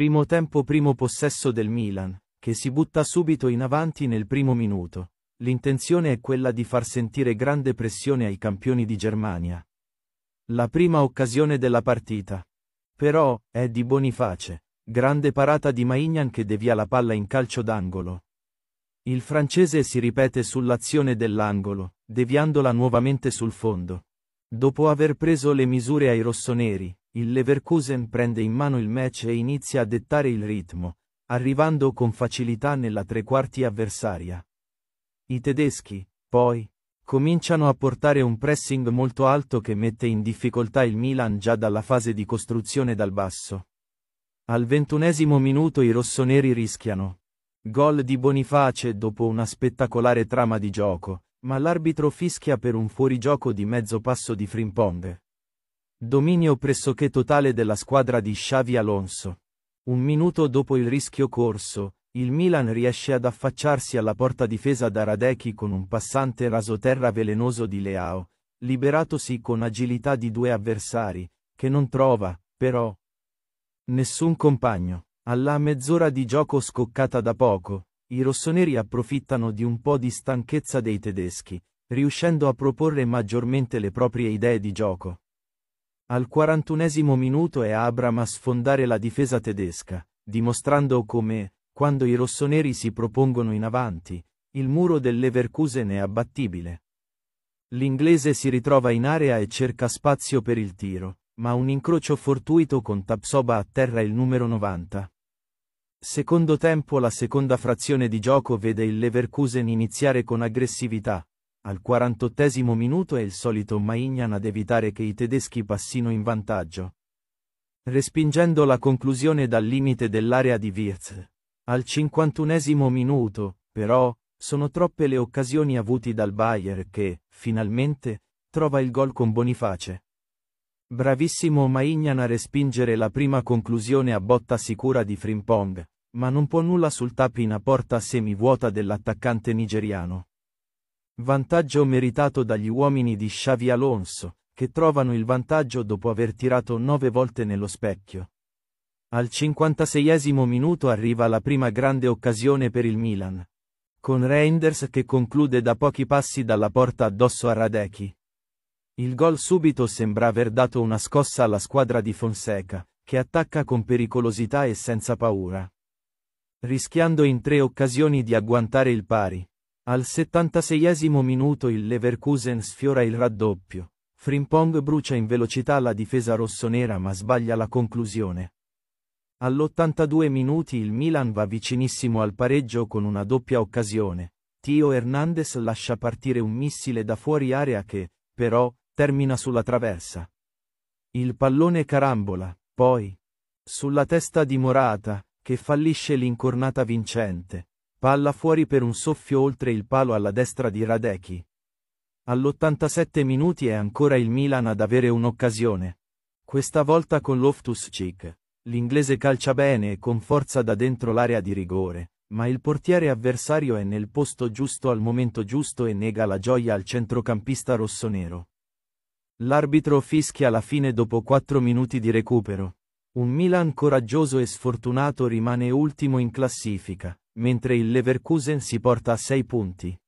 Primo tempo primo possesso del Milan, che si butta subito in avanti nel primo minuto. L'intenzione è quella di far sentire grande pressione ai campioni di Germania. La prima occasione della partita. Però, è di Boniface. Grande parata di Maignan che devia la palla in calcio d'angolo. Il francese si ripete sull'azione dell'angolo, deviandola nuovamente sul fondo. Dopo aver preso le misure ai rossoneri, il Leverkusen prende in mano il match e inizia a dettare il ritmo, arrivando con facilità nella tre quarti avversaria. I tedeschi, poi, cominciano a portare un pressing molto alto che mette in difficoltà il Milan già dalla fase di costruzione dal basso. Al ventunesimo minuto i rossoneri rischiano. Gol di Boniface dopo una spettacolare trama di gioco, ma l'arbitro fischia per un fuorigioco di mezzo passo di Frimponde. Dominio pressoché totale della squadra di Xavi Alonso. Un minuto dopo il rischio corso, il Milan riesce ad affacciarsi alla porta difesa da Radeki con un passante rasoterra velenoso di Leao, liberatosi con agilità di due avversari, che non trova, però, nessun compagno. Alla mezz'ora di gioco scoccata da poco, i rossoneri approfittano di un po' di stanchezza dei tedeschi, riuscendo a proporre maggiormente le proprie idee di gioco. Al 41 minuto è Abram a sfondare la difesa tedesca, dimostrando come, quando i rossoneri si propongono in avanti, il muro dell'Everkusen è abbattibile. L'inglese si ritrova in area e cerca spazio per il tiro, ma un incrocio fortuito con Tapsoba atterra il numero 90. Secondo tempo la seconda frazione di gioco vede il Leverkusen iniziare con aggressività, al 48 minuto è il solito Maignan ad evitare che i tedeschi passino in vantaggio. Respingendo la conclusione dal limite dell'area di Wirtz. Al 51 minuto, però, sono troppe le occasioni avute dal Bayer che, finalmente, trova il gol con Boniface. Bravissimo Maignan a respingere la prima conclusione a botta sicura di Frimpong, ma non può nulla sul tap in a porta semivuota dell'attaccante nigeriano. Vantaggio meritato dagli uomini di Xavi Alonso, che trovano il vantaggio dopo aver tirato nove volte nello specchio. Al 56esimo minuto arriva la prima grande occasione per il Milan. Con Reinders che conclude da pochi passi dalla porta addosso a Radeki. Il gol subito sembra aver dato una scossa alla squadra di Fonseca, che attacca con pericolosità e senza paura. Rischiando in tre occasioni di agguantare il pari. Al 76esimo minuto il Leverkusen sfiora il raddoppio. Frimpong brucia in velocità la difesa rossonera ma sbaglia la conclusione. All'82 minuti il Milan va vicinissimo al pareggio con una doppia occasione. Tio Hernandez lascia partire un missile da fuori area che, però, termina sulla traversa. Il pallone carambola, poi, sulla testa di Morata, che fallisce l'incornata vincente. Palla fuori per un soffio oltre il palo alla destra di Radecchi. All'87 minuti è ancora il Milan ad avere un'occasione. Questa volta con Loftus Cheek. L'inglese calcia bene e con forza da dentro l'area di rigore, ma il portiere avversario è nel posto giusto al momento giusto e nega la gioia al centrocampista rossonero. L'arbitro fischia la fine dopo 4 minuti di recupero. Un Milan coraggioso e sfortunato rimane ultimo in classifica, mentre il Leverkusen si porta a 6 punti.